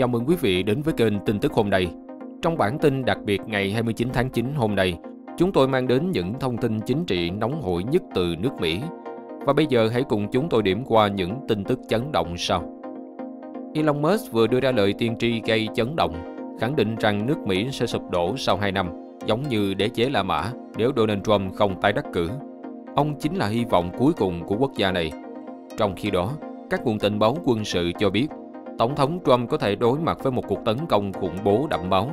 Chào mừng quý vị đến với kênh tin tức hôm nay. Trong bản tin đặc biệt ngày 29 tháng 9 hôm nay, chúng tôi mang đến những thông tin chính trị nóng hổi nhất từ nước Mỹ. Và bây giờ hãy cùng chúng tôi điểm qua những tin tức chấn động sau. Elon Musk vừa đưa ra lời tiên tri gây chấn động, khẳng định rằng nước Mỹ sẽ sụp đổ sau 2 năm, giống như đế chế La Mã nếu Donald Trump không tái đắc cử. Ông chính là hy vọng cuối cùng của quốc gia này. Trong khi đó, các nguồn tình báo quân sự cho biết Tổng thống Trump có thể đối mặt với một cuộc tấn công khủng bố đậm máu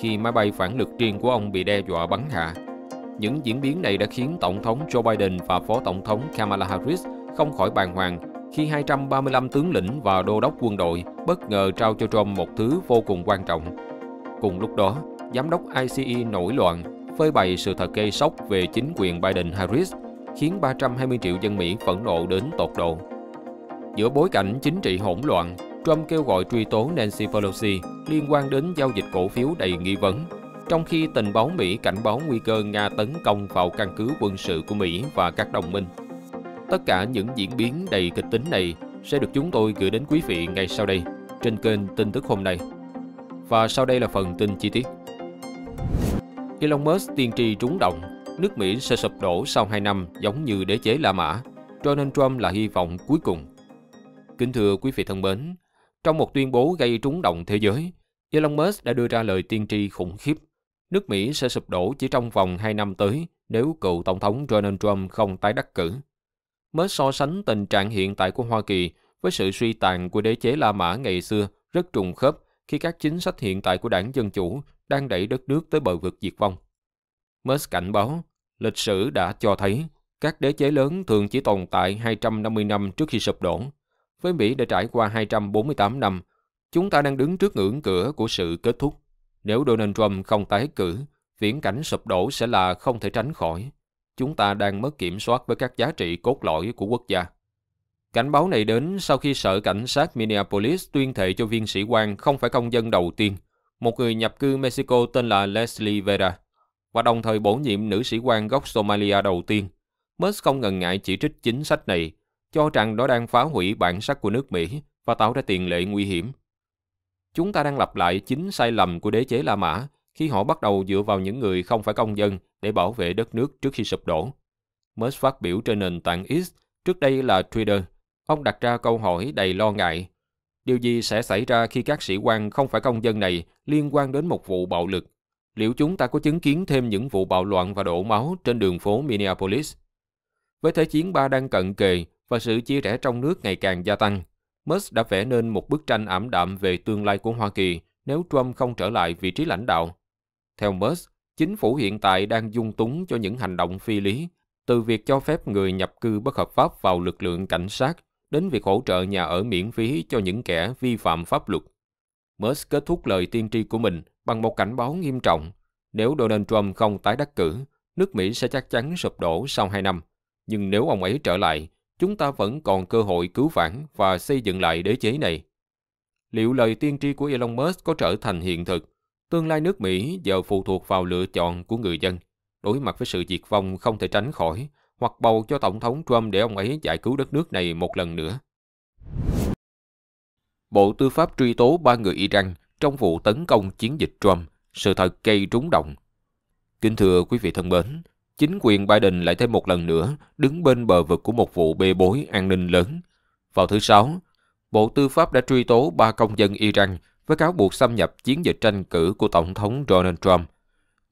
khi máy bay phản lực riêng của ông bị đe dọa bắn hạ. Những diễn biến này đã khiến Tổng thống Joe Biden và Phó Tổng thống Kamala Harris không khỏi bàng hoàng khi 235 tướng lĩnh và đô đốc quân đội bất ngờ trao cho Trump một thứ vô cùng quan trọng. Cùng lúc đó, giám đốc ICE nổi loạn phơi bày sự thật gây sốc về chính quyền Biden-Harris, khiến 320 triệu dân Mỹ phẫn nộ đến tột độ. Giữa bối cảnh chính trị hỗn loạn, Trump kêu gọi truy tố Nancy Pelosi liên quan đến giao dịch cổ phiếu đầy nghi vấn, trong khi tình báo Mỹ cảnh báo nguy cơ Nga tấn công vào căn cứ quân sự của Mỹ và các đồng minh. Tất cả những diễn biến đầy kịch tính này sẽ được chúng tôi gửi đến quý vị ngay sau đây trên kênh tin tức hôm nay. Và sau đây là phần tin chi tiết. Elon Musk tiên tri trúng động, nước Mỹ sẽ sụp đổ sau 2 năm giống như đế chế La Mã. Donald Trump là hy vọng cuối cùng. Kính thưa quý vị thân mến, trong một tuyên bố gây trúng động thế giới, Elon Musk đã đưa ra lời tiên tri khủng khiếp. Nước Mỹ sẽ sụp đổ chỉ trong vòng 2 năm tới nếu cựu Tổng thống Donald Trump không tái đắc cử. Musk so sánh tình trạng hiện tại của Hoa Kỳ với sự suy tàn của đế chế La Mã ngày xưa rất trùng khớp khi các chính sách hiện tại của đảng Dân Chủ đang đẩy đất nước tới bờ vực diệt vong. Musk cảnh báo, lịch sử đã cho thấy các đế chế lớn thường chỉ tồn tại 250 năm trước khi sụp đổ với Mỹ đã trải qua 248 năm, chúng ta đang đứng trước ngưỡng cửa của sự kết thúc. Nếu Donald Trump không tái cử, viễn cảnh sụp đổ sẽ là không thể tránh khỏi. Chúng ta đang mất kiểm soát với các giá trị cốt lõi của quốc gia. Cảnh báo này đến sau khi sở cảnh sát Minneapolis tuyên thệ cho viên sĩ quan không phải công dân đầu tiên, một người nhập cư Mexico tên là Leslie Vera, và đồng thời bổ nhiệm nữ sĩ quan gốc Somalia đầu tiên. Musk không ngần ngại chỉ trích chính sách này cho rằng đó đang phá hủy bản sắc của nước Mỹ và tạo ra tiền lệ nguy hiểm. Chúng ta đang lặp lại chính sai lầm của đế chế La Mã khi họ bắt đầu dựa vào những người không phải công dân để bảo vệ đất nước trước khi sụp đổ. Musk phát biểu trên nền tảng X, trước đây là Twitter, ông đặt ra câu hỏi đầy lo ngại. Điều gì sẽ xảy ra khi các sĩ quan không phải công dân này liên quan đến một vụ bạo lực? Liệu chúng ta có chứng kiến thêm những vụ bạo loạn và đổ máu trên đường phố Minneapolis? Với Thế chiến 3 đang cận kề, và sự chia rẽ trong nước ngày càng gia tăng. Musk đã vẽ nên một bức tranh ảm đạm về tương lai của Hoa Kỳ nếu Trump không trở lại vị trí lãnh đạo. Theo Musk, chính phủ hiện tại đang dung túng cho những hành động phi lý, từ việc cho phép người nhập cư bất hợp pháp vào lực lượng cảnh sát đến việc hỗ trợ nhà ở miễn phí cho những kẻ vi phạm pháp luật. Musk kết thúc lời tiên tri của mình bằng một cảnh báo nghiêm trọng. Nếu Donald Trump không tái đắc cử, nước Mỹ sẽ chắc chắn sụp đổ sau hai năm. Nhưng nếu ông ấy trở lại, chúng ta vẫn còn cơ hội cứu vãn và xây dựng lại đế chế này. Liệu lời tiên tri của Elon Musk có trở thành hiện thực? Tương lai nước Mỹ giờ phụ thuộc vào lựa chọn của người dân, đối mặt với sự diệt vong không thể tránh khỏi, hoặc bầu cho Tổng thống Trump để ông ấy giải cứu đất nước này một lần nữa. Bộ Tư pháp truy tố ba người Iran trong vụ tấn công chiến dịch Trump, sự thật gây rúng động. Kính thưa quý vị thân mến, chính quyền Biden lại thêm một lần nữa đứng bên bờ vực của một vụ bê bối an ninh lớn. Vào thứ Sáu, Bộ Tư pháp đã truy tố ba công dân Iran với cáo buộc xâm nhập chiến dịch tranh cử của Tổng thống Donald Trump.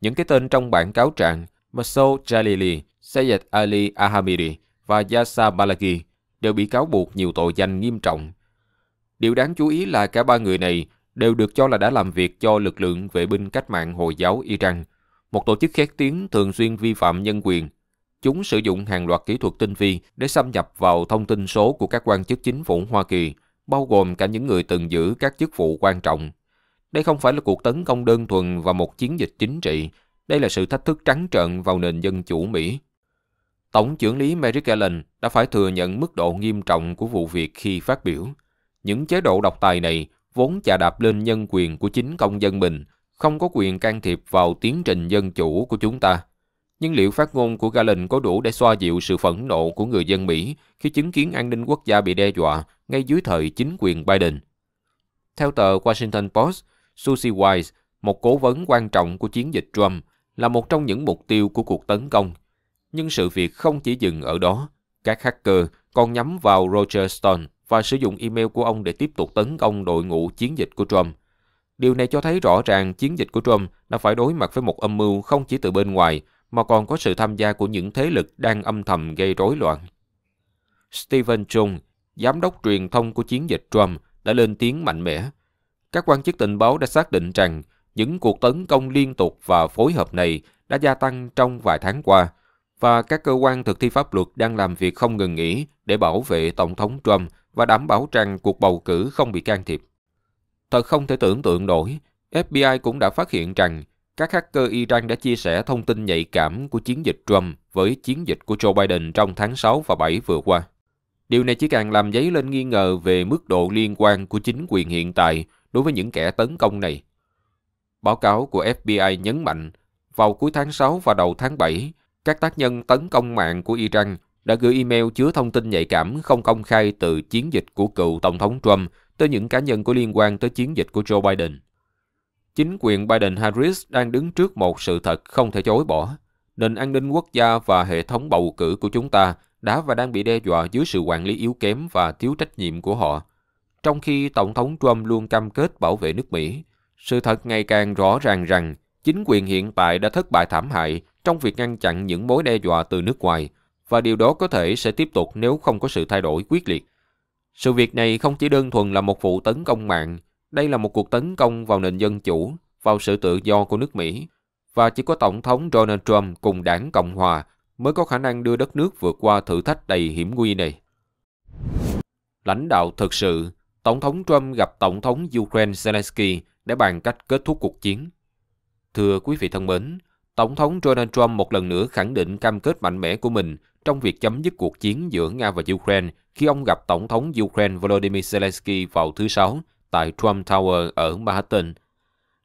Những cái tên trong bản cáo trạng Masoud Jalili, Sayed Ali Ahamiri và Yasa Malagi đều bị cáo buộc nhiều tội danh nghiêm trọng. Điều đáng chú ý là cả ba người này đều được cho là đã làm việc cho lực lượng vệ binh cách mạng Hồi giáo Iran – một tổ chức khét tiếng thường xuyên vi phạm nhân quyền. Chúng sử dụng hàng loạt kỹ thuật tinh vi để xâm nhập vào thông tin số của các quan chức chính phủ Hoa Kỳ, bao gồm cả những người từng giữ các chức vụ quan trọng. Đây không phải là cuộc tấn công đơn thuần và một chiến dịch chính trị, đây là sự thách thức trắng trợn vào nền dân chủ Mỹ. Tổng trưởng lý Merrick Garland đã phải thừa nhận mức độ nghiêm trọng của vụ việc khi phát biểu. Những chế độ độc tài này vốn chà đạp lên nhân quyền của chính công dân mình – không có quyền can thiệp vào tiến trình dân chủ của chúng ta. Nhưng liệu phát ngôn của Galen có đủ để xoa dịu sự phẫn nộ của người dân Mỹ khi chứng kiến an ninh quốc gia bị đe dọa ngay dưới thời chính quyền Biden? Theo tờ Washington Post, Susie Wise, một cố vấn quan trọng của chiến dịch Trump, là một trong những mục tiêu của cuộc tấn công. Nhưng sự việc không chỉ dừng ở đó. Các hacker còn nhắm vào Roger Stone và sử dụng email của ông để tiếp tục tấn công đội ngũ chiến dịch của Trump – Điều này cho thấy rõ ràng chiến dịch của Trump đã phải đối mặt với một âm mưu không chỉ từ bên ngoài, mà còn có sự tham gia của những thế lực đang âm thầm gây rối loạn. Stephen Chung, giám đốc truyền thông của chiến dịch Trump, đã lên tiếng mạnh mẽ. Các quan chức tình báo đã xác định rằng những cuộc tấn công liên tục và phối hợp này đã gia tăng trong vài tháng qua, và các cơ quan thực thi pháp luật đang làm việc không ngừng nghỉ để bảo vệ Tổng thống Trump và đảm bảo rằng cuộc bầu cử không bị can thiệp. Thật không thể tưởng tượng nổi, FBI cũng đã phát hiện rằng các hacker Iran đã chia sẻ thông tin nhạy cảm của chiến dịch Trump với chiến dịch của Joe Biden trong tháng 6 và 7 vừa qua. Điều này chỉ càng làm dấy lên nghi ngờ về mức độ liên quan của chính quyền hiện tại đối với những kẻ tấn công này. Báo cáo của FBI nhấn mạnh, vào cuối tháng 6 và đầu tháng 7, các tác nhân tấn công mạng của Iran đã gửi email chứa thông tin nhạy cảm không công khai từ chiến dịch của cựu Tổng thống Trump tới những cá nhân có liên quan tới chiến dịch của Joe Biden. Chính quyền Biden-Harris đang đứng trước một sự thật không thể chối bỏ. Nền an ninh quốc gia và hệ thống bầu cử của chúng ta đã và đang bị đe dọa dưới sự quản lý yếu kém và thiếu trách nhiệm của họ. Trong khi Tổng thống Trump luôn cam kết bảo vệ nước Mỹ, sự thật ngày càng rõ ràng rằng chính quyền hiện tại đã thất bại thảm hại trong việc ngăn chặn những mối đe dọa từ nước ngoài và điều đó có thể sẽ tiếp tục nếu không có sự thay đổi quyết liệt. Sự việc này không chỉ đơn thuần là một vụ tấn công mạng, đây là một cuộc tấn công vào nền dân chủ, vào sự tự do của nước Mỹ. Và chỉ có Tổng thống Donald Trump cùng đảng Cộng Hòa mới có khả năng đưa đất nước vượt qua thử thách đầy hiểm nguy này. Lãnh đạo thực sự, Tổng thống Trump gặp Tổng thống Ukraine Zelensky để bàn cách kết thúc cuộc chiến. Thưa quý vị thân mến, Tổng thống Donald Trump một lần nữa khẳng định cam kết mạnh mẽ của mình trong việc chấm dứt cuộc chiến giữa Nga và Ukraine khi ông gặp Tổng thống Ukraine Volodymyr Zelensky vào thứ Sáu tại Trump Tower ở Manhattan.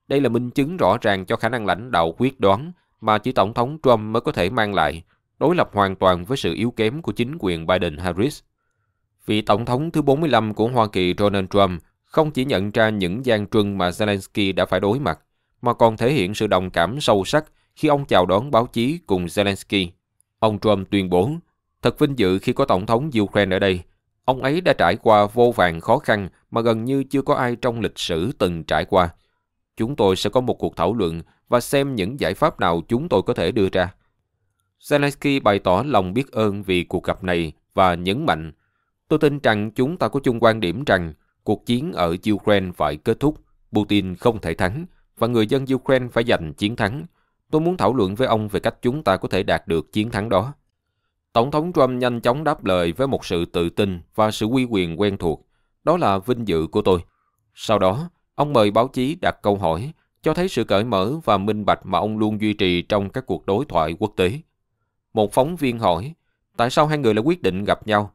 Đây là minh chứng rõ ràng cho khả năng lãnh đạo quyết đoán mà chỉ Tổng thống Trump mới có thể mang lại, đối lập hoàn toàn với sự yếu kém của chính quyền Biden-Harris. Vị Tổng thống thứ 45 của Hoa Kỳ Donald Trump không chỉ nhận ra những gian truân mà Zelensky đã phải đối mặt, mà còn thể hiện sự đồng cảm sâu sắc khi ông chào đón báo chí cùng Zelensky. Ông Trump tuyên bố, thật vinh dự khi có Tổng thống Ukraine ở đây. Ông ấy đã trải qua vô vàng khó khăn mà gần như chưa có ai trong lịch sử từng trải qua. Chúng tôi sẽ có một cuộc thảo luận và xem những giải pháp nào chúng tôi có thể đưa ra. Zelensky bày tỏ lòng biết ơn vì cuộc gặp này và nhấn mạnh, tôi tin rằng chúng ta có chung quan điểm rằng cuộc chiến ở Ukraine phải kết thúc, Putin không thể thắng và người dân Ukraine phải giành chiến thắng. Tôi muốn thảo luận với ông về cách chúng ta có thể đạt được chiến thắng đó. Tổng thống Trump nhanh chóng đáp lời với một sự tự tin và sự quy quyền quen thuộc. Đó là vinh dự của tôi. Sau đó, ông mời báo chí đặt câu hỏi, cho thấy sự cởi mở và minh bạch mà ông luôn duy trì trong các cuộc đối thoại quốc tế. Một phóng viên hỏi, tại sao hai người lại quyết định gặp nhau?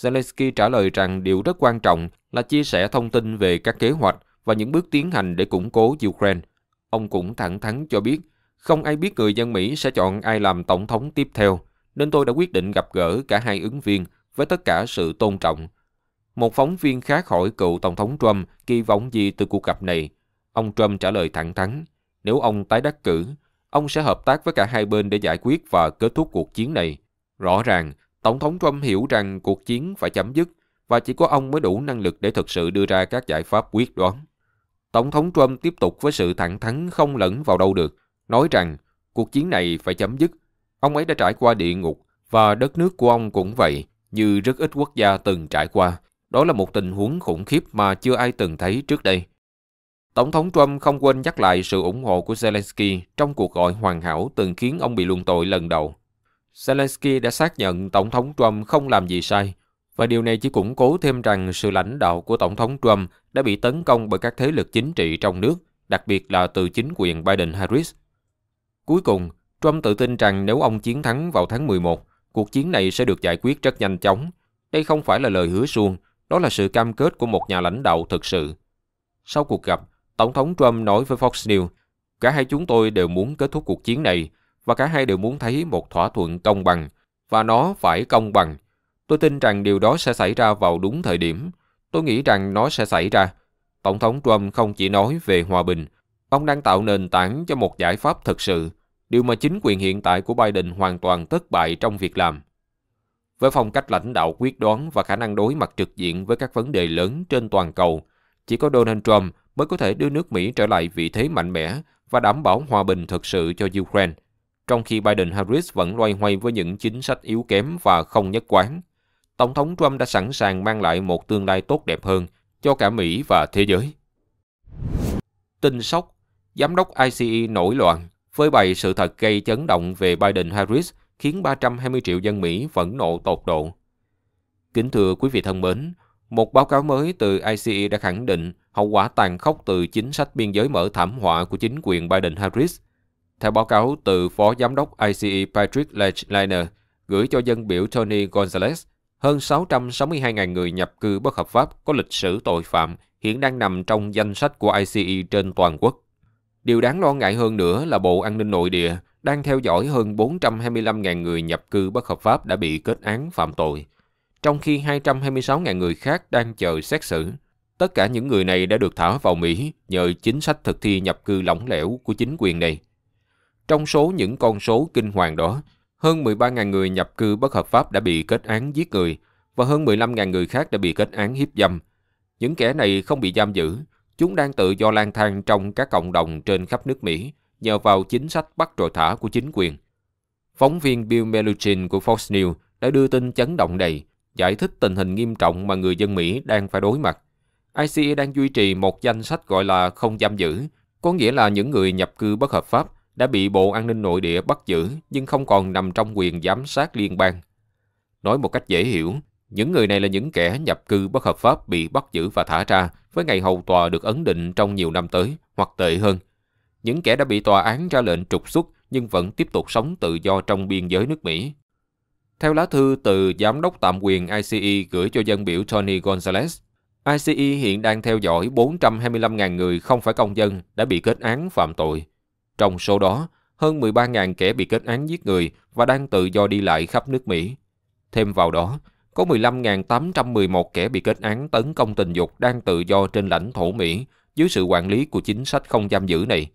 Zelensky trả lời rằng điều rất quan trọng là chia sẻ thông tin về các kế hoạch và những bước tiến hành để củng cố Ukraine. Ông cũng thẳng thắn cho biết không ai biết người dân Mỹ sẽ chọn ai làm tổng thống tiếp theo, nên tôi đã quyết định gặp gỡ cả hai ứng viên với tất cả sự tôn trọng. Một phóng viên khá khỏi cựu Tổng thống Trump kỳ vọng gì từ cuộc gặp này. Ông Trump trả lời thẳng thắn, nếu ông tái đắc cử, ông sẽ hợp tác với cả hai bên để giải quyết và kết thúc cuộc chiến này. Rõ ràng, Tổng thống Trump hiểu rằng cuộc chiến phải chấm dứt và chỉ có ông mới đủ năng lực để thực sự đưa ra các giải pháp quyết đoán. Tổng thống Trump tiếp tục với sự thẳng thắn không lẫn vào đâu được nói rằng cuộc chiến này phải chấm dứt. Ông ấy đã trải qua địa ngục và đất nước của ông cũng vậy, như rất ít quốc gia từng trải qua. Đó là một tình huống khủng khiếp mà chưa ai từng thấy trước đây. Tổng thống Trump không quên nhắc lại sự ủng hộ của Zelensky trong cuộc gọi hoàn hảo từng khiến ông bị luận tội lần đầu. Zelensky đã xác nhận Tổng thống Trump không làm gì sai, và điều này chỉ củng cố thêm rằng sự lãnh đạo của Tổng thống Trump đã bị tấn công bởi các thế lực chính trị trong nước, đặc biệt là từ chính quyền Biden-Harris Cuối cùng, Trump tự tin rằng nếu ông chiến thắng vào tháng 11, cuộc chiến này sẽ được giải quyết rất nhanh chóng. Đây không phải là lời hứa suông, đó là sự cam kết của một nhà lãnh đạo thực sự. Sau cuộc gặp, Tổng thống Trump nói với Fox News, cả hai chúng tôi đều muốn kết thúc cuộc chiến này và cả hai đều muốn thấy một thỏa thuận công bằng và nó phải công bằng. Tôi tin rằng điều đó sẽ xảy ra vào đúng thời điểm. Tôi nghĩ rằng nó sẽ xảy ra. Tổng thống Trump không chỉ nói về hòa bình, Ông đang tạo nền tảng cho một giải pháp thực sự, điều mà chính quyền hiện tại của Biden hoàn toàn thất bại trong việc làm. Với phong cách lãnh đạo quyết đoán và khả năng đối mặt trực diện với các vấn đề lớn trên toàn cầu, chỉ có Donald Trump mới có thể đưa nước Mỹ trở lại vị thế mạnh mẽ và đảm bảo hòa bình thực sự cho Ukraine, trong khi Biden-Harris vẫn loay hoay với những chính sách yếu kém và không nhất quán. Tổng thống Trump đã sẵn sàng mang lại một tương lai tốt đẹp hơn cho cả Mỹ và thế giới. Tin sốc Giám đốc ICE nổi loạn, phơi bày sự thật gây chấn động về Biden-Harris khiến 320 triệu dân Mỹ vẫn nộ tột độ. Kính thưa quý vị thân mến, một báo cáo mới từ ICE đã khẳng định hậu quả tàn khốc từ chính sách biên giới mở thảm họa của chính quyền Biden-Harris. Theo báo cáo từ Phó Giám đốc ICE Patrick Lechleiner gửi cho dân biểu Tony Gonzalez, hơn 662.000 người nhập cư bất hợp pháp có lịch sử tội phạm hiện đang nằm trong danh sách của ICE trên toàn quốc. Điều đáng lo ngại hơn nữa là Bộ An ninh Nội địa đang theo dõi hơn 425.000 người nhập cư bất hợp pháp đã bị kết án phạm tội, trong khi 226.000 người khác đang chờ xét xử. Tất cả những người này đã được thả vào Mỹ nhờ chính sách thực thi nhập cư lỏng lẻo của chính quyền này. Trong số những con số kinh hoàng đó, hơn 13.000 người nhập cư bất hợp pháp đã bị kết án giết người và hơn 15.000 người khác đã bị kết án hiếp dâm. Những kẻ này không bị giam giữ, Chúng đang tự do lang thang trong các cộng đồng trên khắp nước Mỹ nhờ vào chính sách bắt rồi thả của chính quyền. Phóng viên Bill Meluchin của Fox News đã đưa tin chấn động đầy giải thích tình hình nghiêm trọng mà người dân Mỹ đang phải đối mặt. ICE đang duy trì một danh sách gọi là không giam giữ, có nghĩa là những người nhập cư bất hợp pháp đã bị Bộ An ninh Nội địa bắt giữ nhưng không còn nằm trong quyền giám sát liên bang. Nói một cách dễ hiểu, những người này là những kẻ nhập cư bất hợp pháp bị bắt giữ và thả ra với ngày hầu tòa được ấn định trong nhiều năm tới, hoặc tệ hơn. Những kẻ đã bị tòa án ra lệnh trục xuất nhưng vẫn tiếp tục sống tự do trong biên giới nước Mỹ. Theo lá thư từ Giám đốc tạm quyền ICE gửi cho dân biểu Tony Gonzalez, ICE hiện đang theo dõi 425.000 người không phải công dân đã bị kết án phạm tội. Trong số đó, hơn 13.000 kẻ bị kết án giết người và đang tự do đi lại khắp nước Mỹ. Thêm vào đó, có 15.811 kẻ bị kết án tấn công tình dục đang tự do trên lãnh thổ Mỹ dưới sự quản lý của chính sách không giam giữ này.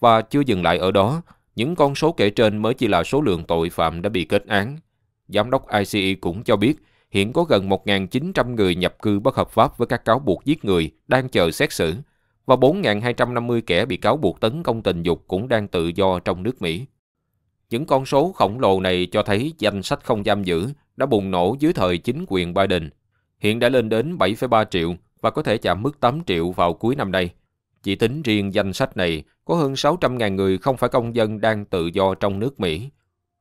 Và chưa dừng lại ở đó, những con số kể trên mới chỉ là số lượng tội phạm đã bị kết án. Giám đốc ICE cũng cho biết hiện có gần 1.900 người nhập cư bất hợp pháp với các cáo buộc giết người đang chờ xét xử và 4.250 kẻ bị cáo buộc tấn công tình dục cũng đang tự do trong nước Mỹ. Những con số khổng lồ này cho thấy danh sách không giam giữ đã bùng nổ dưới thời chính quyền Biden, hiện đã lên đến 7,3 triệu và có thể chạm mức 8 triệu vào cuối năm nay. Chỉ tính riêng danh sách này, có hơn 600.000 người không phải công dân đang tự do trong nước Mỹ.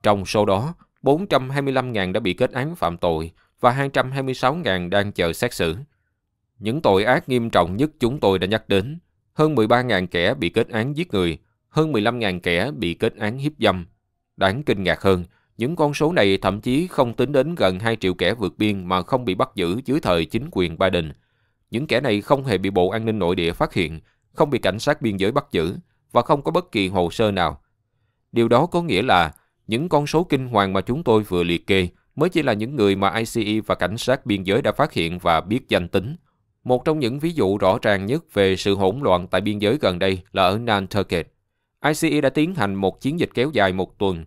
Trong số đó, 425.000 đã bị kết án phạm tội và 226.000 đang chờ xét xử. Những tội ác nghiêm trọng nhất chúng tôi đã nhắc đến, hơn 13.000 kẻ bị kết án giết người, hơn 15.000 kẻ bị kết án hiếp dâm. Đáng kinh ngạc hơn, những con số này thậm chí không tính đến gần 2 triệu kẻ vượt biên mà không bị bắt giữ dưới thời chính quyền Biden. Những kẻ này không hề bị Bộ An ninh Nội địa phát hiện, không bị cảnh sát biên giới bắt giữ và không có bất kỳ hồ sơ nào. Điều đó có nghĩa là những con số kinh hoàng mà chúng tôi vừa liệt kê mới chỉ là những người mà ICE và cảnh sát biên giới đã phát hiện và biết danh tính. Một trong những ví dụ rõ ràng nhất về sự hỗn loạn tại biên giới gần đây là ở Nantucket. ICE đã tiến hành một chiến dịch kéo dài một tuần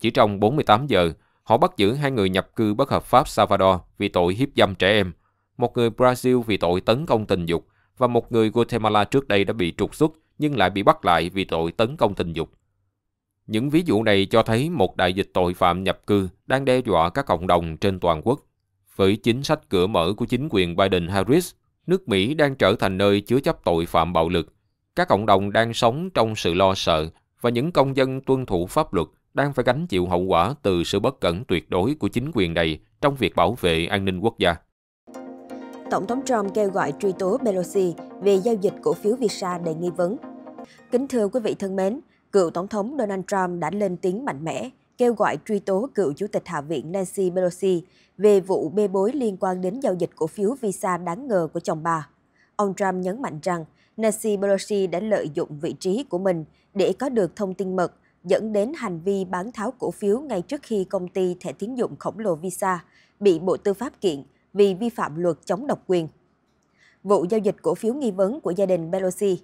chỉ trong 48 giờ, họ bắt giữ hai người nhập cư bất hợp pháp Salvador vì tội hiếp dâm trẻ em, một người Brazil vì tội tấn công tình dục và một người Guatemala trước đây đã bị trục xuất nhưng lại bị bắt lại vì tội tấn công tình dục. Những ví dụ này cho thấy một đại dịch tội phạm nhập cư đang đe dọa các cộng đồng trên toàn quốc. Với chính sách cửa mở của chính quyền Biden-Harris, nước Mỹ đang trở thành nơi chứa chấp tội phạm bạo lực. Các cộng đồng đang sống trong sự lo sợ và những công dân tuân thủ pháp luật đang phải gánh chịu hậu quả từ sự bất cẩn tuyệt đối của chính quyền này trong việc bảo vệ an ninh quốc gia. Tổng thống Trump kêu gọi truy tố Pelosi về giao dịch cổ phiếu Visa đầy nghi vấn. Kính thưa quý vị thân mến, cựu Tổng thống Donald Trump đã lên tiếng mạnh mẽ kêu gọi truy tố cựu Chủ tịch Hạ viện Nancy Pelosi về vụ bê bối liên quan đến giao dịch cổ phiếu Visa đáng ngờ của chồng bà. Ông Trump nhấn mạnh rằng Nancy Pelosi đã lợi dụng vị trí của mình để có được thông tin mật dẫn đến hành vi bán tháo cổ phiếu ngay trước khi công ty thẻ tín dụng khổng lồ Visa bị Bộ Tư pháp kiện vì vi phạm luật chống độc quyền. Vụ giao dịch cổ phiếu nghi vấn của gia đình Pelosi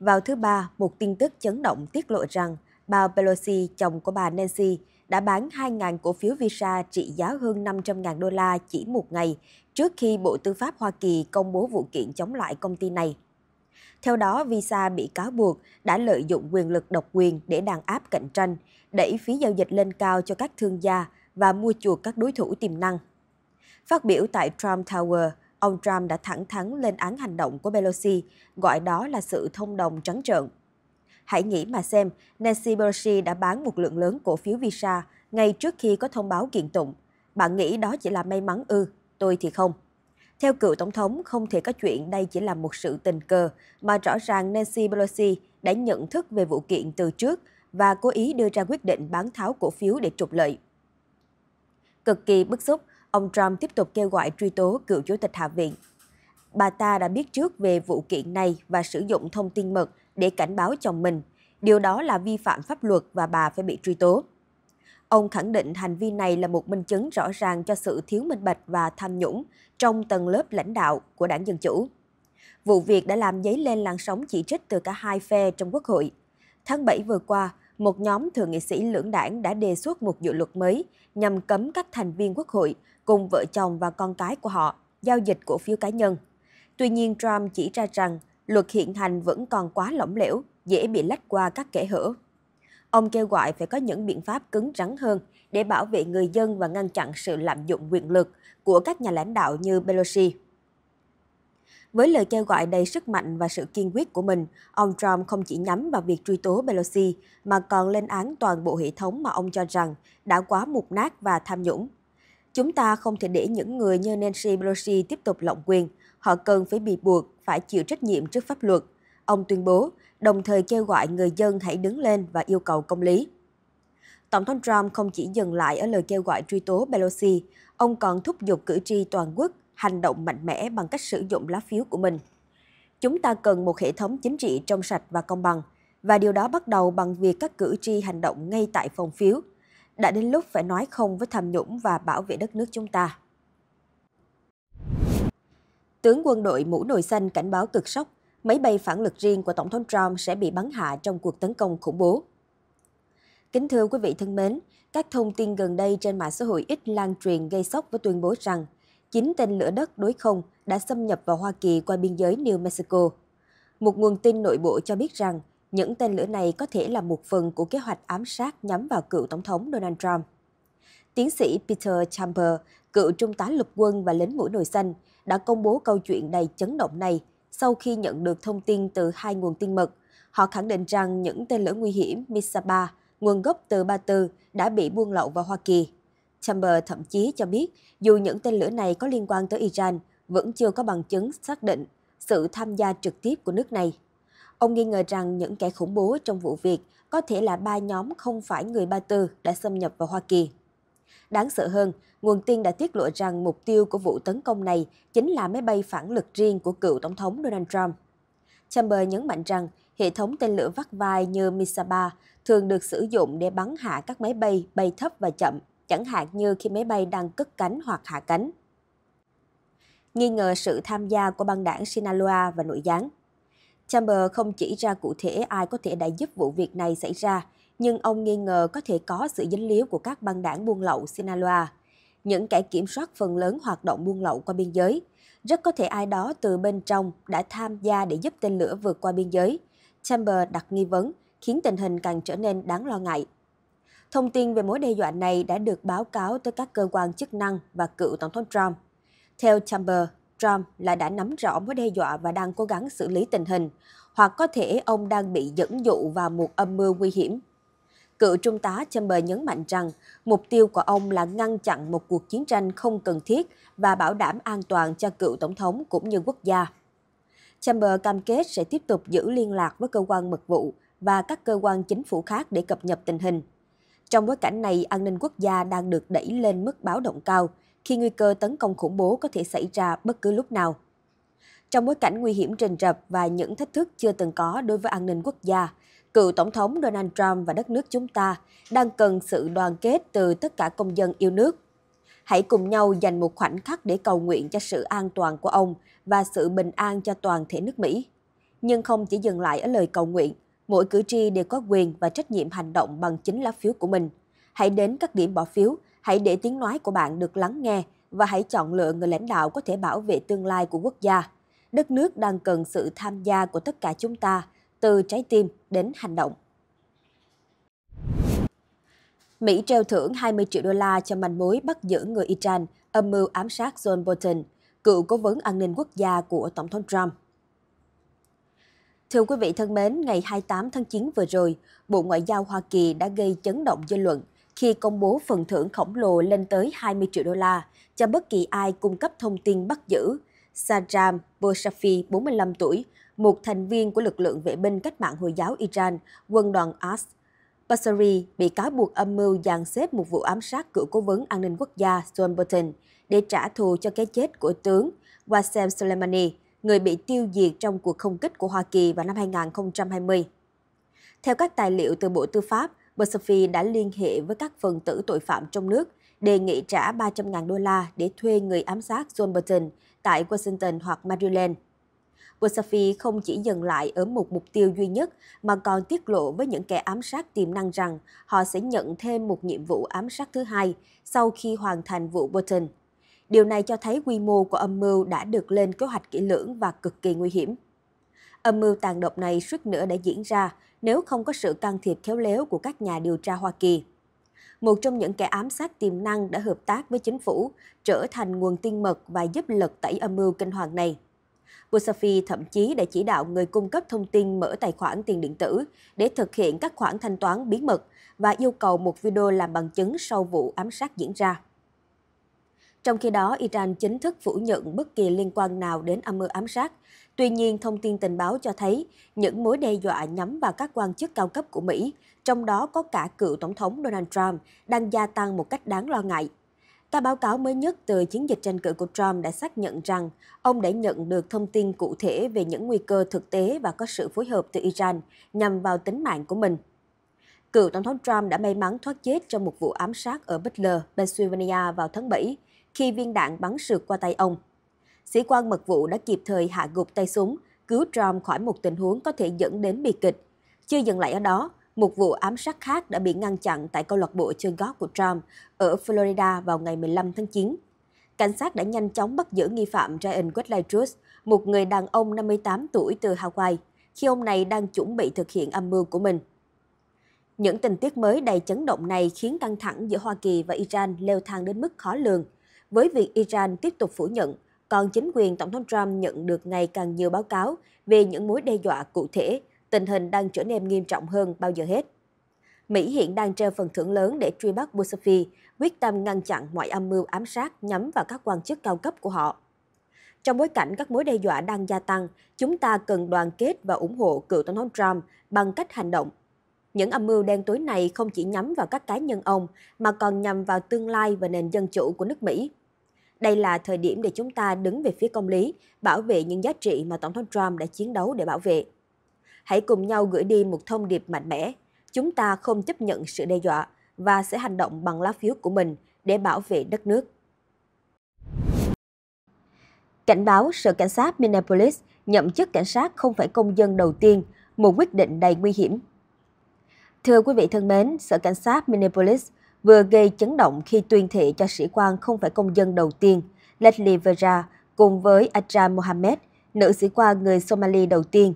Vào thứ Ba, một tin tức chấn động tiết lộ rằng bà Pelosi, chồng của bà Nancy, đã bán 2.000 cổ phiếu Visa trị giá hơn 500.000 đô la chỉ một ngày trước khi Bộ Tư pháp Hoa Kỳ công bố vụ kiện chống lại công ty này. Theo đó, Visa bị cáo buộc đã lợi dụng quyền lực độc quyền để đàn áp cạnh tranh, đẩy phí giao dịch lên cao cho các thương gia và mua chuộc các đối thủ tiềm năng. Phát biểu tại Trump Tower, ông Trump đã thẳng thắn lên án hành động của Pelosi, gọi đó là sự thông đồng trắng trợn. Hãy nghĩ mà xem, Nancy Pelosi đã bán một lượng lớn cổ phiếu Visa ngay trước khi có thông báo kiện tụng. Bạn nghĩ đó chỉ là may mắn ư? Tôi thì không. Theo cựu tổng thống, không thể có chuyện đây chỉ là một sự tình cờ, mà rõ ràng Nancy Pelosi đã nhận thức về vụ kiện từ trước và cố ý đưa ra quyết định bán tháo cổ phiếu để trục lợi. Cực kỳ bức xúc, ông Trump tiếp tục kêu gọi truy tố cựu chủ tịch Hạ viện. Bà ta đã biết trước về vụ kiện này và sử dụng thông tin mật để cảnh báo chồng mình. Điều đó là vi phạm pháp luật và bà phải bị truy tố. Ông khẳng định hành vi này là một minh chứng rõ ràng cho sự thiếu minh bạch và tham nhũng trong tầng lớp lãnh đạo của đảng Dân Chủ. Vụ việc đã làm dấy lên làn sóng chỉ trích từ cả hai phe trong Quốc hội. Tháng 7 vừa qua, một nhóm thượng nghị sĩ lưỡng đảng đã đề xuất một dự luật mới nhằm cấm các thành viên quốc hội cùng vợ chồng và con cái của họ giao dịch cổ phiếu cá nhân. Tuy nhiên, Trump chỉ ra rằng luật hiện hành vẫn còn quá lỏng lẻo, dễ bị lách qua các kẽ hở Ông kêu gọi phải có những biện pháp cứng rắn hơn để bảo vệ người dân và ngăn chặn sự lạm dụng quyền lực của các nhà lãnh đạo như Pelosi. Với lời kêu gọi đầy sức mạnh và sự kiên quyết của mình, ông Trump không chỉ nhắm vào việc truy tố Pelosi mà còn lên án toàn bộ hệ thống mà ông cho rằng đã quá mục nát và tham nhũng. Chúng ta không thể để những người như Nancy Pelosi tiếp tục lộng quyền. Họ cần phải bị buộc, phải chịu trách nhiệm trước pháp luật. Ông tuyên bố, đồng thời kêu gọi người dân hãy đứng lên và yêu cầu công lý. Tổng thống Trump không chỉ dừng lại ở lời kêu gọi truy tố Pelosi, ông còn thúc giục cử tri toàn quốc hành động mạnh mẽ bằng cách sử dụng lá phiếu của mình. Chúng ta cần một hệ thống chính trị trong sạch và công bằng, và điều đó bắt đầu bằng việc các cử tri hành động ngay tại phòng phiếu. Đã đến lúc phải nói không với tham nhũng và bảo vệ đất nước chúng ta. Tướng quân đội mũ nồi xanh cảnh báo cực sốc máy bay phản lực riêng của Tổng thống Trump sẽ bị bắn hạ trong cuộc tấn công khủng bố. Kính thưa quý vị thân mến, các thông tin gần đây trên mạng xã hội ít lan truyền gây sốc với tuyên bố rằng 9 tên lửa đất đối không đã xâm nhập vào Hoa Kỳ qua biên giới New Mexico. Một nguồn tin nội bộ cho biết rằng những tên lửa này có thể là một phần của kế hoạch ám sát nhắm vào cựu Tổng thống Donald Trump. Tiến sĩ Peter Chamber, cựu trung tá lục quân và lính mũi nồi xanh, đã công bố câu chuyện đầy chấn động này – sau khi nhận được thông tin từ hai nguồn tin mật. Họ khẳng định rằng những tên lửa nguy hiểm Misaba, nguồn gốc từ Ba Tư, đã bị buôn lậu vào Hoa Kỳ. Chamber thậm chí cho biết, dù những tên lửa này có liên quan tới Iran, vẫn chưa có bằng chứng xác định sự tham gia trực tiếp của nước này. Ông nghi ngờ rằng những kẻ khủng bố trong vụ việc có thể là ba nhóm không phải người Ba Tư đã xâm nhập vào Hoa Kỳ. Đáng sợ hơn, nguồn tin đã tiết lộ rằng mục tiêu của vụ tấn công này chính là máy bay phản lực riêng của cựu Tổng thống Donald Trump. Chamber nhấn mạnh rằng hệ thống tên lửa vắt vai như Misaba thường được sử dụng để bắn hạ các máy bay bay thấp và chậm, chẳng hạn như khi máy bay đang cất cánh hoặc hạ cánh. Nghi ngờ sự tham gia của băng đảng Sinaloa và nội gián Chamber không chỉ ra cụ thể ai có thể đã giúp vụ việc này xảy ra, nhưng ông nghi ngờ có thể có sự dính líu của các băng đảng buôn lậu Sinaloa. Những kẻ kiểm soát phần lớn hoạt động buôn lậu qua biên giới. Rất có thể ai đó từ bên trong đã tham gia để giúp tên lửa vượt qua biên giới. Chamber đặt nghi vấn, khiến tình hình càng trở nên đáng lo ngại. Thông tin về mối đe dọa này đã được báo cáo tới các cơ quan chức năng và cựu Tổng thống Trump. Theo Chamber, Trump là đã nắm rõ mối đe dọa và đang cố gắng xử lý tình hình, hoặc có thể ông đang bị dẫn dụ vào một âm mưu nguy hiểm cựu trung tá Chamber nhấn mạnh rằng mục tiêu của ông là ngăn chặn một cuộc chiến tranh không cần thiết và bảo đảm an toàn cho cựu tổng thống cũng như quốc gia. Chamber cam kết sẽ tiếp tục giữ liên lạc với cơ quan mật vụ và các cơ quan chính phủ khác để cập nhật tình hình. Trong bối cảnh này, an ninh quốc gia đang được đẩy lên mức báo động cao khi nguy cơ tấn công khủng bố có thể xảy ra bất cứ lúc nào. Trong bối cảnh nguy hiểm trình rập và những thách thức chưa từng có đối với an ninh quốc gia, cựu Tổng thống Donald Trump và đất nước chúng ta đang cần sự đoàn kết từ tất cả công dân yêu nước. Hãy cùng nhau dành một khoảnh khắc để cầu nguyện cho sự an toàn của ông và sự bình an cho toàn thể nước Mỹ. Nhưng không chỉ dừng lại ở lời cầu nguyện, mỗi cử tri đều có quyền và trách nhiệm hành động bằng chính lá phiếu của mình. Hãy đến các điểm bỏ phiếu, hãy để tiếng nói của bạn được lắng nghe và hãy chọn lựa người lãnh đạo có thể bảo vệ tương lai của quốc gia. Đất nước đang cần sự tham gia của tất cả chúng ta từ trái tim đến hành động. Mỹ treo thưởng 20 triệu đô la cho manh mối bắt giữ người Iran âm mưu ám sát John Bolton, cựu cố vấn an ninh quốc gia của Tổng thống Trump. Thưa quý vị thân mến, ngày 28 tháng 9 vừa rồi, Bộ Ngoại giao Hoa Kỳ đã gây chấn động dư luận khi công bố phần thưởng khổng lồ lên tới 20 triệu đô la cho bất kỳ ai cung cấp thông tin bắt giữ Sajam Bosafi, 45 tuổi, một thành viên của lực lượng vệ binh cách mạng Hồi giáo Iran, quân đoàn As. Bassari bị cáo buộc âm mưu dàn xếp một vụ ám sát cựu cố vấn an ninh quốc gia John Bolton để trả thù cho cái chết của tướng Qasem Soleimani, người bị tiêu diệt trong cuộc không kích của Hoa Kỳ vào năm 2020. Theo các tài liệu từ Bộ Tư pháp, Bassafi đã liên hệ với các phần tử tội phạm trong nước, đề nghị trả 300.000 đô la để thuê người ám sát John Bolton tại Washington hoặc Maryland Wasafi không chỉ dừng lại ở một mục tiêu duy nhất mà còn tiết lộ với những kẻ ám sát tiềm năng rằng họ sẽ nhận thêm một nhiệm vụ ám sát thứ hai sau khi hoàn thành vụ Burton. Điều này cho thấy quy mô của âm mưu đã được lên kế hoạch kỹ lưỡng và cực kỳ nguy hiểm. Âm mưu tàn độc này suýt nữa đã diễn ra nếu không có sự can thiệp khéo léo của các nhà điều tra Hoa Kỳ. Một trong những kẻ ám sát tiềm năng đã hợp tác với chính phủ, trở thành nguồn tin mật và giúp lật tẩy âm mưu kinh hoàng này. Busafi thậm chí đã chỉ đạo người cung cấp thông tin mở tài khoản tiền điện tử để thực hiện các khoản thanh toán bí mật và yêu cầu một video làm bằng chứng sau vụ ám sát diễn ra. Trong khi đó, Iran chính thức phủ nhận bất kỳ liên quan nào đến âm mưu ám sát. Tuy nhiên, thông tin tình báo cho thấy những mối đe dọa nhắm vào các quan chức cao cấp của Mỹ, trong đó có cả cựu Tổng thống Donald Trump, đang gia tăng một cách đáng lo ngại. Các báo cáo mới nhất từ chiến dịch tranh cử của Trump đã xác nhận rằng ông đã nhận được thông tin cụ thể về những nguy cơ thực tế và có sự phối hợp từ Iran nhằm vào tính mạng của mình. Cựu Tổng thống Trump đã may mắn thoát chết trong một vụ ám sát ở Butler, Pennsylvania vào tháng 7 khi viên đạn bắn sượt qua tay ông. Sĩ quan mật vụ đã kịp thời hạ gục tay súng, cứu Trump khỏi một tình huống có thể dẫn đến bi kịch. Chưa dừng lại ở đó, một vụ ám sát khác đã bị ngăn chặn tại câu lạc bộ chơi gót của Trump ở Florida vào ngày 15 tháng 9. Cảnh sát đã nhanh chóng bắt giữ nghi phạm Ryan Wetleytrus, một người đàn ông 58 tuổi từ Hawaii, khi ông này đang chuẩn bị thực hiện âm mưu của mình. Những tình tiết mới đầy chấn động này khiến căng thẳng giữa Hoa Kỳ và Iran leo thang đến mức khó lường, với việc Iran tiếp tục phủ nhận, còn chính quyền Tổng thống Trump nhận được ngày càng nhiều báo cáo về những mối đe dọa cụ thể tình hình đang trở nên nghiêm trọng hơn bao giờ hết. Mỹ hiện đang treo phần thưởng lớn để truy bắt Bouteflika, quyết tâm ngăn chặn mọi âm mưu ám sát nhắm vào các quan chức cao cấp của họ. Trong bối cảnh các mối đe dọa đang gia tăng, chúng ta cần đoàn kết và ủng hộ cựu tổng thống Trump bằng cách hành động. Những âm mưu đen tối này không chỉ nhắm vào các cá nhân ông, mà còn nhằm vào tương lai và nền dân chủ của nước Mỹ. Đây là thời điểm để chúng ta đứng về phía công lý, bảo vệ những giá trị mà Tổng thống Trump đã chiến đấu để bảo vệ hãy cùng nhau gửi đi một thông điệp mạnh mẽ. Chúng ta không chấp nhận sự đe dọa và sẽ hành động bằng lá phiếu của mình để bảo vệ đất nước. Cảnh báo Sở Cảnh sát Minneapolis nhậm chức cảnh sát không phải công dân đầu tiên, một quyết định đầy nguy hiểm. Thưa quý vị thân mến, Sở Cảnh sát Minneapolis vừa gây chấn động khi tuyên thệ cho sĩ quan không phải công dân đầu tiên, Leslie Vera cùng với Adra Mohamed, nữ sĩ quan người Somali đầu tiên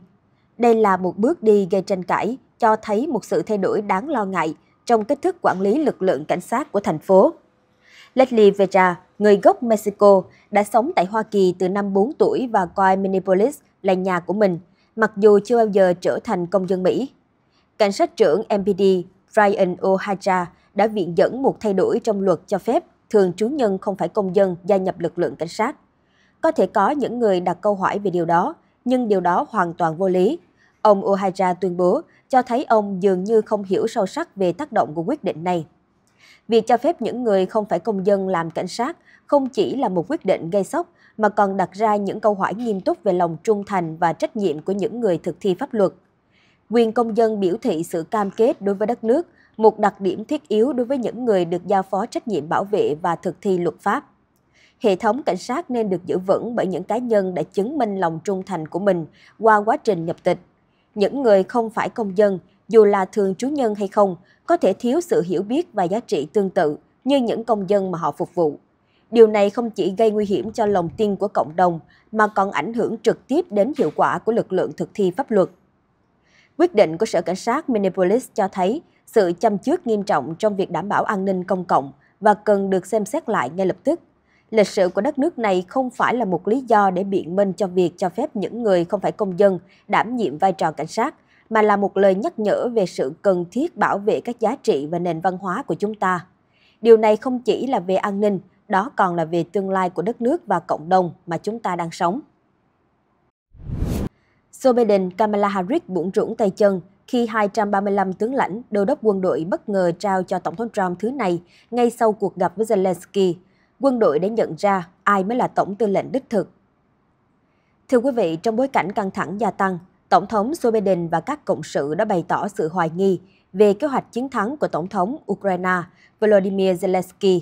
đây là một bước đi gây tranh cãi, cho thấy một sự thay đổi đáng lo ngại trong cách thức quản lý lực lượng cảnh sát của thành phố. Leslie Vera, người gốc Mexico, đã sống tại Hoa Kỳ từ năm 4 tuổi và coi Minneapolis là nhà của mình, mặc dù chưa bao giờ trở thành công dân Mỹ. Cảnh sát trưởng MPD Brian O'Hara đã viện dẫn một thay đổi trong luật cho phép thường trú nhân không phải công dân gia nhập lực lượng cảnh sát. Có thể có những người đặt câu hỏi về điều đó, nhưng điều đó hoàn toàn vô lý Ông Ohara tuyên bố cho thấy ông dường như không hiểu sâu sắc về tác động của quyết định này. Việc cho phép những người không phải công dân làm cảnh sát không chỉ là một quyết định gây sốc mà còn đặt ra những câu hỏi nghiêm túc về lòng trung thành và trách nhiệm của những người thực thi pháp luật. Quyền công dân biểu thị sự cam kết đối với đất nước, một đặc điểm thiết yếu đối với những người được giao phó trách nhiệm bảo vệ và thực thi luật pháp. Hệ thống cảnh sát nên được giữ vững bởi những cá nhân đã chứng minh lòng trung thành của mình qua quá trình nhập tịch những người không phải công dân, dù là thường trú nhân hay không, có thể thiếu sự hiểu biết và giá trị tương tự như những công dân mà họ phục vụ. Điều này không chỉ gây nguy hiểm cho lòng tin của cộng đồng mà còn ảnh hưởng trực tiếp đến hiệu quả của lực lượng thực thi pháp luật. Quyết định của Sở Cảnh sát Minneapolis cho thấy sự chăm chước nghiêm trọng trong việc đảm bảo an ninh công cộng và cần được xem xét lại ngay lập tức lịch sử của đất nước này không phải là một lý do để biện minh cho việc cho phép những người không phải công dân đảm nhiệm vai trò cảnh sát, mà là một lời nhắc nhở về sự cần thiết bảo vệ các giá trị và nền văn hóa của chúng ta. Điều này không chỉ là về an ninh, đó còn là về tương lai của đất nước và cộng đồng mà chúng ta đang sống. Joe Biden, Kamala Harris bụng rũng tay chân khi 235 tướng lãnh, đô đốc quân đội bất ngờ trao cho Tổng thống Trump thứ này ngay sau cuộc gặp với Zelensky – quân đội để nhận ra ai mới là tổng tư lệnh đích thực. Thưa quý vị, trong bối cảnh căng thẳng gia tăng, Tổng thống Joe Biden và các cộng sự đã bày tỏ sự hoài nghi về kế hoạch chiến thắng của Tổng thống Ukraine Volodymyr Zelensky.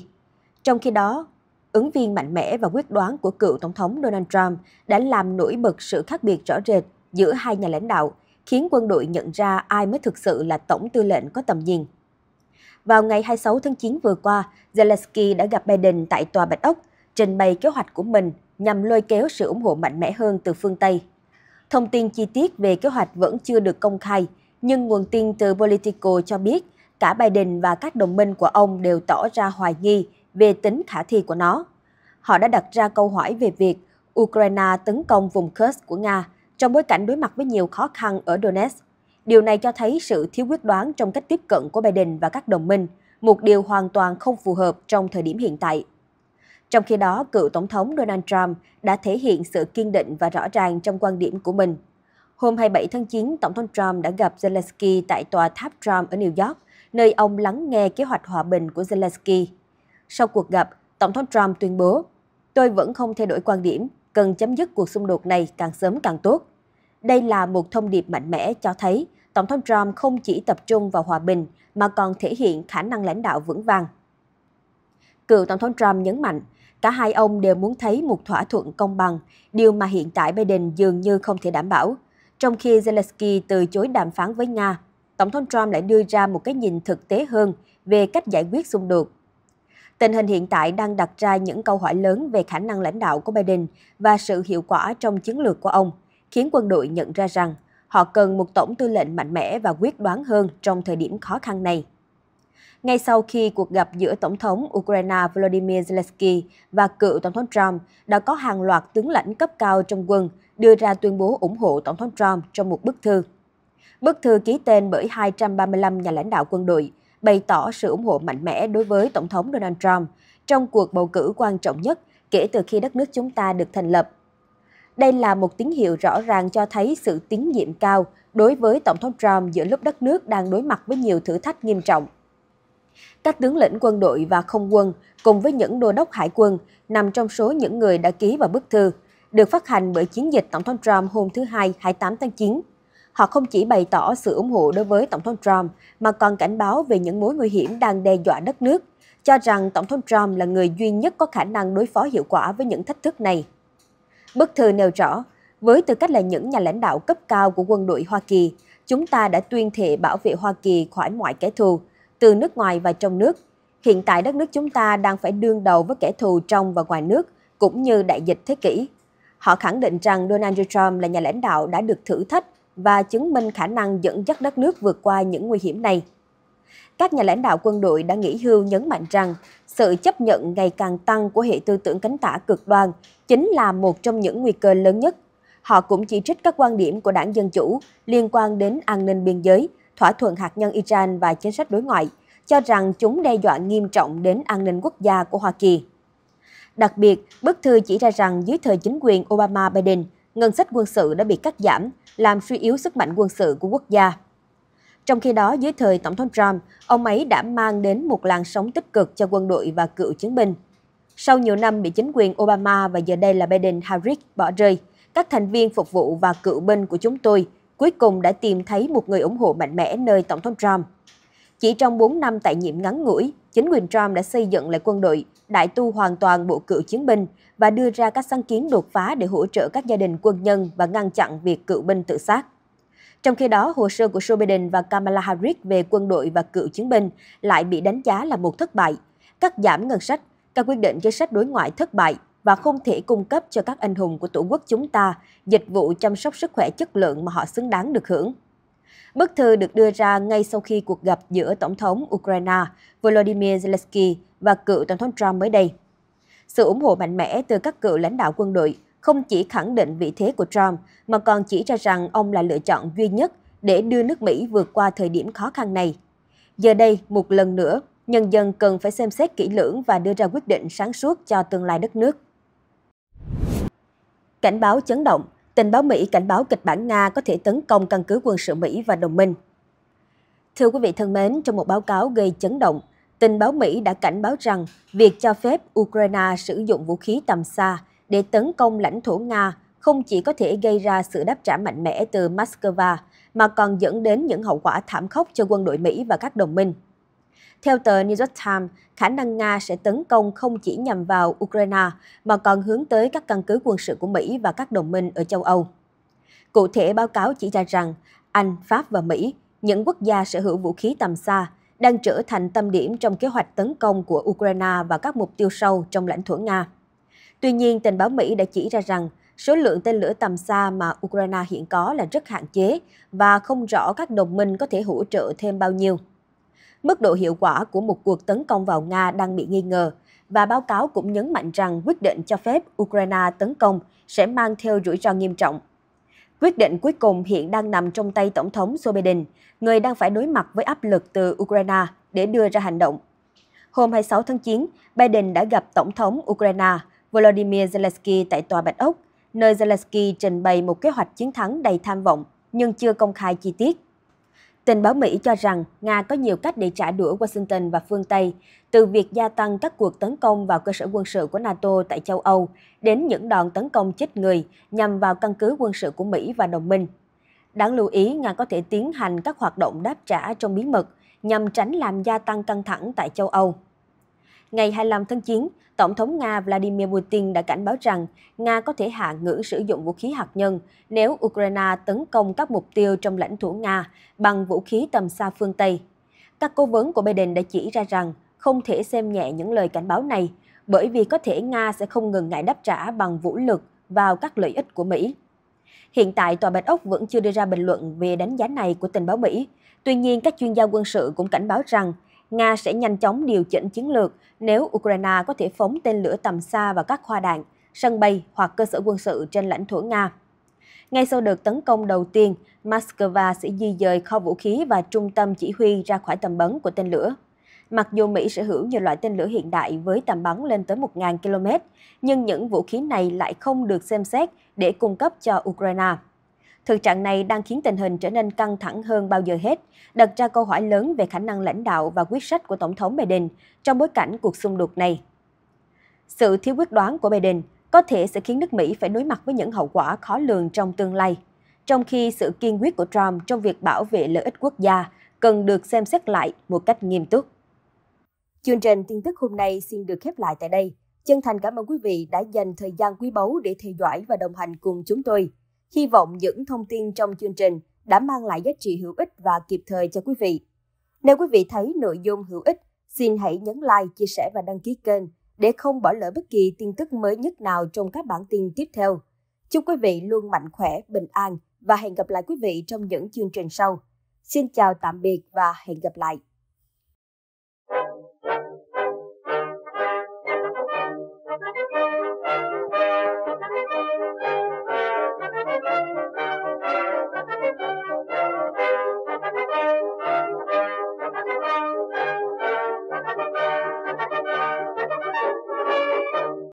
Trong khi đó, ứng viên mạnh mẽ và quyết đoán của cựu Tổng thống Donald Trump đã làm nổi bật sự khác biệt rõ rệt giữa hai nhà lãnh đạo, khiến quân đội nhận ra ai mới thực sự là tổng tư lệnh có tầm nhìn. Vào ngày 26 tháng 9 vừa qua, Zelensky đã gặp Biden tại Tòa Bạch Ốc, trình bày kế hoạch của mình nhằm lôi kéo sự ủng hộ mạnh mẽ hơn từ phương Tây. Thông tin chi tiết về kế hoạch vẫn chưa được công khai, nhưng nguồn tin từ Politico cho biết cả Biden và các đồng minh của ông đều tỏ ra hoài nghi về tính khả thi của nó. Họ đã đặt ra câu hỏi về việc Ukraine tấn công vùng Kursk của Nga trong bối cảnh đối mặt với nhiều khó khăn ở Donetsk Điều này cho thấy sự thiếu quyết đoán trong cách tiếp cận của Biden và các đồng minh, một điều hoàn toàn không phù hợp trong thời điểm hiện tại. Trong khi đó, cựu Tổng thống Donald Trump đã thể hiện sự kiên định và rõ ràng trong quan điểm của mình. Hôm 27 tháng 9, Tổng thống Trump đã gặp Zelensky tại tòa tháp Trump ở New York, nơi ông lắng nghe kế hoạch hòa bình của Zelensky. Sau cuộc gặp, Tổng thống Trump tuyên bố, tôi vẫn không thay đổi quan điểm, cần chấm dứt cuộc xung đột này càng sớm càng tốt. Đây là một thông điệp mạnh mẽ cho thấy Tổng thống Trump không chỉ tập trung vào hòa bình mà còn thể hiện khả năng lãnh đạo vững vàng. Cựu Tổng thống Trump nhấn mạnh, cả hai ông đều muốn thấy một thỏa thuận công bằng, điều mà hiện tại Biden dường như không thể đảm bảo. Trong khi Zelensky từ chối đàm phán với Nga, Tổng thống Trump lại đưa ra một cái nhìn thực tế hơn về cách giải quyết xung đột. Tình hình hiện tại đang đặt ra những câu hỏi lớn về khả năng lãnh đạo của Biden và sự hiệu quả trong chiến lược của ông, khiến quân đội nhận ra rằng Họ cần một tổng tư lệnh mạnh mẽ và quyết đoán hơn trong thời điểm khó khăn này. Ngay sau khi cuộc gặp giữa Tổng thống Ukraine Volodymyr Zelensky và cựu Tổng thống Trump, đã có hàng loạt tướng lãnh cấp cao trong quân đưa ra tuyên bố ủng hộ Tổng thống Trump trong một bức thư. Bức thư ký tên bởi 235 nhà lãnh đạo quân đội bày tỏ sự ủng hộ mạnh mẽ đối với Tổng thống Donald Trump trong cuộc bầu cử quan trọng nhất kể từ khi đất nước chúng ta được thành lập đây là một tín hiệu rõ ràng cho thấy sự tín nhiệm cao đối với Tổng thống Trump giữa lúc đất nước đang đối mặt với nhiều thử thách nghiêm trọng. Các tướng lĩnh quân đội và không quân cùng với những đô đốc hải quân nằm trong số những người đã ký vào bức thư, được phát hành bởi chiến dịch Tổng thống Trump hôm thứ Hai 28 tháng 9. Họ không chỉ bày tỏ sự ủng hộ đối với Tổng thống Trump mà còn cảnh báo về những mối nguy hiểm đang đe dọa đất nước, cho rằng Tổng thống Trump là người duy nhất có khả năng đối phó hiệu quả với những thách thức này. Bức thư nêu rõ, với tư cách là những nhà lãnh đạo cấp cao của quân đội Hoa Kỳ, chúng ta đã tuyên thệ bảo vệ Hoa Kỳ khỏi mọi kẻ thù, từ nước ngoài và trong nước. Hiện tại đất nước chúng ta đang phải đương đầu với kẻ thù trong và ngoài nước, cũng như đại dịch thế kỷ. Họ khẳng định rằng Donald Trump là nhà lãnh đạo đã được thử thách và chứng minh khả năng dẫn dắt đất nước vượt qua những nguy hiểm này. Các nhà lãnh đạo quân đội đã nghỉ hưu nhấn mạnh rằng sự chấp nhận ngày càng tăng của hệ tư tưởng cánh tả cực đoan chính là một trong những nguy cơ lớn nhất. Họ cũng chỉ trích các quan điểm của đảng Dân Chủ liên quan đến an ninh biên giới, thỏa thuận hạt nhân Iran và chính sách đối ngoại, cho rằng chúng đe dọa nghiêm trọng đến an ninh quốc gia của Hoa Kỳ. Đặc biệt, bức thư chỉ ra rằng dưới thời chính quyền Obama-Biden, ngân sách quân sự đã bị cắt giảm, làm suy yếu sức mạnh quân sự của quốc gia. Trong khi đó, dưới thời Tổng thống Trump, ông ấy đã mang đến một làn sóng tích cực cho quân đội và cựu chiến binh. Sau nhiều năm bị chính quyền Obama và giờ đây là Biden Harris bỏ rơi, các thành viên phục vụ và cựu binh của chúng tôi cuối cùng đã tìm thấy một người ủng hộ mạnh mẽ nơi Tổng thống Trump. Chỉ trong 4 năm tại nhiệm ngắn ngủi, chính quyền Trump đã xây dựng lại quân đội, đại tu hoàn toàn bộ cựu chiến binh và đưa ra các sáng kiến đột phá để hỗ trợ các gia đình quân nhân và ngăn chặn việc cựu binh tự sát. Trong khi đó, hồ sơ của Joe Biden và Kamala Harris về quân đội và cựu chiến binh lại bị đánh giá là một thất bại. Cắt giảm ngân sách, các quyết định chính sách đối ngoại thất bại và không thể cung cấp cho các anh hùng của tổ quốc chúng ta dịch vụ chăm sóc sức khỏe chất lượng mà họ xứng đáng được hưởng. Bức thư được đưa ra ngay sau khi cuộc gặp giữa Tổng thống Ukraine Volodymyr Zelensky và cựu Tổng thống Trump mới đây. Sự ủng hộ mạnh mẽ từ các cựu lãnh đạo quân đội không chỉ khẳng định vị thế của Trump mà còn chỉ ra rằng ông là lựa chọn duy nhất để đưa nước Mỹ vượt qua thời điểm khó khăn này. Giờ đây, một lần nữa, nhân dân cần phải xem xét kỹ lưỡng và đưa ra quyết định sáng suốt cho tương lai đất nước. Cảnh báo chấn động, tình báo Mỹ cảnh báo kịch bản Nga có thể tấn công căn cứ quân sự Mỹ và đồng minh. Thưa quý vị thân mến, trong một báo cáo gây chấn động, tình báo Mỹ đã cảnh báo rằng việc cho phép Ukraine sử dụng vũ khí tầm xa để tấn công lãnh thổ Nga không chỉ có thể gây ra sự đáp trả mạnh mẽ từ Moscow mà còn dẫn đến những hậu quả thảm khốc cho quân đội Mỹ và các đồng minh. Theo tờ New York Times, khả năng Nga sẽ tấn công không chỉ nhằm vào Ukraine mà còn hướng tới các căn cứ quân sự của Mỹ và các đồng minh ở châu Âu. Cụ thể, báo cáo chỉ ra rằng Anh, Pháp và Mỹ, những quốc gia sở hữu vũ khí tầm xa, đang trở thành tâm điểm trong kế hoạch tấn công của Ukraine và các mục tiêu sâu trong lãnh thổ Nga. Tuy nhiên, tình báo Mỹ đã chỉ ra rằng số lượng tên lửa tầm xa mà Ukraine hiện có là rất hạn chế và không rõ các đồng minh có thể hỗ trợ thêm bao nhiêu. Mức độ hiệu quả của một cuộc tấn công vào Nga đang bị nghi ngờ và báo cáo cũng nhấn mạnh rằng quyết định cho phép Ukraine tấn công sẽ mang theo rủi ro nghiêm trọng. Quyết định cuối cùng hiện đang nằm trong tay Tổng thống Biden, người đang phải đối mặt với áp lực từ Ukraine để đưa ra hành động. Hôm 26 tháng 9, Biden đã gặp Tổng thống Ukraine Volodymyr Zelensky tại Tòa Bạch Ốc, nơi Zelensky trình bày một kế hoạch chiến thắng đầy tham vọng nhưng chưa công khai chi tiết. Tình báo Mỹ cho rằng Nga có nhiều cách để trả đũa Washington và phương Tây, từ việc gia tăng các cuộc tấn công vào cơ sở quân sự của NATO tại châu Âu đến những đòn tấn công chết người nhằm vào căn cứ quân sự của Mỹ và đồng minh. Đáng lưu ý, Nga có thể tiến hành các hoạt động đáp trả trong bí mật nhằm tránh làm gia tăng căng thẳng tại châu Âu. Ngày 25 tháng 9, Tổng thống Nga Vladimir Putin đã cảnh báo rằng Nga có thể hạ ngữ sử dụng vũ khí hạt nhân nếu Ukraine tấn công các mục tiêu trong lãnh thổ Nga bằng vũ khí tầm xa phương Tây. Các cố vấn của Biden đã chỉ ra rằng không thể xem nhẹ những lời cảnh báo này, bởi vì có thể Nga sẽ không ngừng ngại đáp trả bằng vũ lực vào các lợi ích của Mỹ. Hiện tại, Tòa Bạch Ốc vẫn chưa đưa ra bình luận về đánh giá này của tình báo Mỹ. Tuy nhiên, các chuyên gia quân sự cũng cảnh báo rằng Nga sẽ nhanh chóng điều chỉnh chiến lược nếu Ukraine có thể phóng tên lửa tầm xa và các khoa đạn, sân bay hoặc cơ sở quân sự trên lãnh thổ Nga. Ngay sau đợt tấn công đầu tiên, Moscow sẽ di dời kho vũ khí và trung tâm chỉ huy ra khỏi tầm bắn của tên lửa. Mặc dù Mỹ sở hữu nhiều loại tên lửa hiện đại với tầm bắn lên tới 1.000 km, nhưng những vũ khí này lại không được xem xét để cung cấp cho Ukraine. Thực trạng này đang khiến tình hình trở nên căng thẳng hơn bao giờ hết, đặt ra câu hỏi lớn về khả năng lãnh đạo và quyết sách của Tổng thống Biden trong bối cảnh cuộc xung đột này. Sự thiếu quyết đoán của Biden có thể sẽ khiến nước Mỹ phải đối mặt với những hậu quả khó lường trong tương lai, trong khi sự kiên quyết của Trump trong việc bảo vệ lợi ích quốc gia cần được xem xét lại một cách nghiêm túc. Chương trình tin tức hôm nay xin được khép lại tại đây. Chân thành cảm ơn quý vị đã dành thời gian quý báu để theo dõi và đồng hành cùng chúng tôi. Hy vọng những thông tin trong chương trình đã mang lại giá trị hữu ích và kịp thời cho quý vị. Nếu quý vị thấy nội dung hữu ích, xin hãy nhấn like, chia sẻ và đăng ký kênh để không bỏ lỡ bất kỳ tin tức mới nhất nào trong các bản tin tiếp theo. Chúc quý vị luôn mạnh khỏe, bình an và hẹn gặp lại quý vị trong những chương trình sau. Xin chào tạm biệt và hẹn gặp lại.